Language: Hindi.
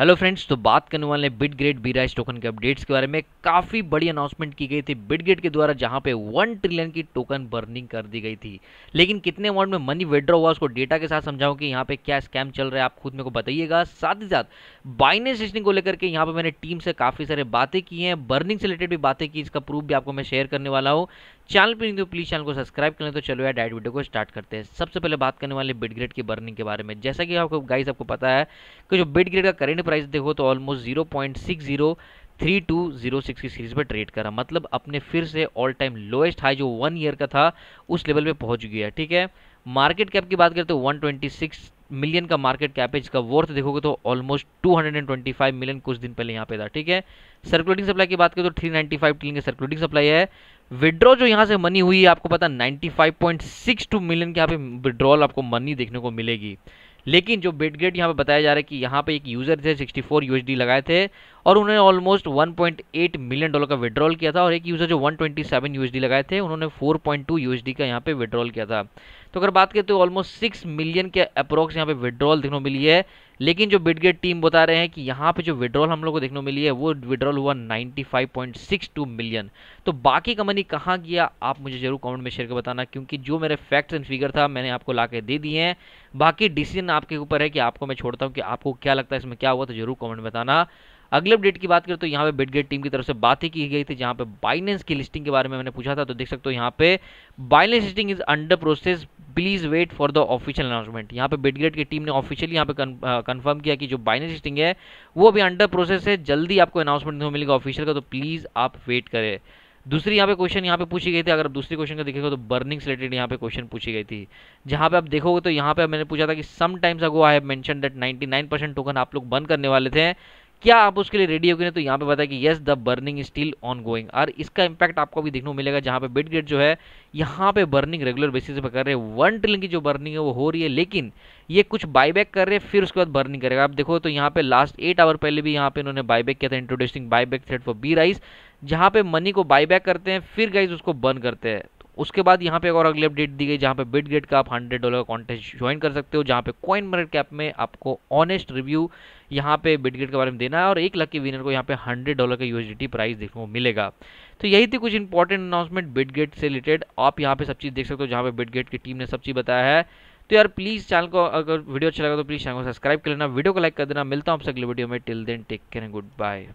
हेलो फ्रेंड्स तो बात करने वाले हैं Bitgert Brise token के अपडेट्स के बारे में काफ़ी बड़ी अनाउंसमेंट की गई थी बिट ग्रेड के द्वारा जहां पे वन ट्रिलियन की टोकन बर्निंग कर दी गई थी लेकिन कितने अमाउंट में मनी विड्रॉ हुआ उसको डेटा के साथ समझाऊं कि यहां पे क्या स्कैम चल रहा है आप खुद मेरे को बताइएगा साथ ही साथ बाइनेस लिस्टिंग को लेकर के यहाँ पर मैंने टीम से काफ़ी सारे बातें की हैं बर्निंग से रिलेटेड भी बातें की इसका प्रूफ भी आपको मैं शेयर करने वाला हूँ चैनल पर नहीं तो प्लीज़ चैनल को सब्सक्राइब करें तो चलो यार डाइट वीडियो को स्टार्ट करते हैं सबसे पहले बात करने वाले बिड ग्रेड की बर्निंग के बारे में जैसा कि आपको गाइस आपको पता है कि जो बिड ग्रेड का करेंट प्राइस देखो तो almost zero point six zero three two zero six की सीरीज पर ट्रेड करा मतलब अपने फिर से ऑल टाइम लोएस्ट हाई जो वन ईयर का था उस लेवल पे पहुंच गया ठीक है मार्केट कैप की बात करें तो वन मिलियन का मार्केट कैप है जिसका वर्थ देखोगे तो ऑलमोस्ट 225 मिलियन कुछ दिन पहले यहाँ पे था ठीक है सर्कुलेटिंग सप्लाई की बात करें तो 395 फाइव की सर्कुलेटिंग सप्लाई है विड्रॉ जो यहाँ से मनी हुई है आपको पता 95.62 मिलियन के यहाँ पे विड्रॉल आपको मनी देखने को मिलेगी लेकिन जो बिट गेट यहाँ पे बताया जा रहा है कि यहाँ पे एक यूज़र थे 64 यूएसडी लगाए थे और उन्होंने ऑलमोस्ट 1.8 मिलियन डॉलर का विड्रॉल किया था और एक यूज़र जो 127 यूएसडी लगाए थे उन्होंने 4.2 यूएसडी का यहाँ पे विड्रॉल किया था तो अगर बात करें तो ऑलमोस्ट 6 मिलियन के अप्रोक्स यहाँ पे विड्रॉल देखने को मिली है लेकिन जो बिडगेट टीम बता रहे हैं कि यहाँ पे जो विड्रॉल हम लोग को देखने को मिली है वो विड्रॉल हुआ नाइन्टी मिलियन तो बाकी कंपनी कहाँ गया आप मुझे जरूर कॉमेंट में शेयर कर बताना क्योंकि जो मेरे फैक्ट्स एंड फिगर था मैंने आपको ला दे दिए हैं बाकी डिसीजन आपके ऊपर है कि आपको मैं छोड़ता हूँ कि आपको क्या लगता है इसमें क्या हुआ तो जरूर कॉमेंट बताना अगले अपडेट की बात करें तो यहाँ पे बिटगेट टीम की तरफ से बात ही की गई थी जहाँ पे बाइनेंस की लिस्टिंग के बारे में मैंने पूछा था तो देख सकते हो यहाँ पे Binance listing is under process please wait for the official announcement यहाँ पे बिटगेट की टीम ने ऑफिशियली यहाँ पे कन्फर्म किया कि जो बाइनेंस लिस्टिंग है वो अभी अंडर प्रोसेस है जल्दी आपको अनाउंसमेंट नहीं मिलेगा ऑफिशियल का तो प्लीज़ आप वेट करें दूसरी यहाँ पे क्वेश्चन यहाँ पे पूछी गई थी अगर आप दूसरी क्वेश्चन का देखेगा तो बर्निंग रिलेटेड यहाँ पे क्वेश्चन पूछी गई थी जहाँ पे आप देखोगे तो यहाँ पे मैंने पूछा था कि some times ago I have mention that 99 percent token आप लोग बंद करने वाले थे क्या आप उसके लिए रेडी हो गए तो यहाँ पे बताया कि yes the burning still ongoing और इसका इंपैक्ट आपको भी देखने को मिलेगा जहाँ पे बिट ग्रेड जो है यहाँ पे बर्निंग रेगुलर बेसिस पे कर रहे हैं वन ट्रिलिंग की जो बर्निंग है वो हो रही है लेकिन ये कुछ बाईबैक कर रहे हैं फिर उसके बाद बर्निंग करेगा आप देखो तो यहाँ पे लास्ट एट आवर पहले भी यहाँ पे इन्होंने बाईबैक किया था introducing back thread for B rice जहाँ पे मनी को बाईबैक करते हैं फिर गाइज उसको बर्न करते हैं उसके बाद यहाँ पे और अगली अपडेट दी गई जहाँ पे बिट गेट का आप हंड्रेड डॉलर कॉन्टेस्ट ज्वाइन कर सकते हो जहाँ पे कॉइन मरेट कैप में आपको ऑनेस्ट रिव्यू यहाँ पे बिट गेट के बारे में देना है और एक लकी विनर को यहाँ पे हंड्रेड डॉलर का यूएसडीटी प्राइस देखने को मिलेगा तो यही थी कुछ इंपॉर्टेंट अनाउंसमेंट बिट गेट से रिलेटेड आप यहाँ पे सब चीज़ देख सकते हो जहाँ पे बिट गेट की टीम ने सब चीज़ बताया है तो यार प्लीज़ चैनल को अगर वीडियो अच्छा लगा तो प्लीज़ चैनल को सब्सक्राइब कर लेना वीडियो को लाइक कर देना मिलता हूँ आपसे अगले वीडियो में till then take care good bye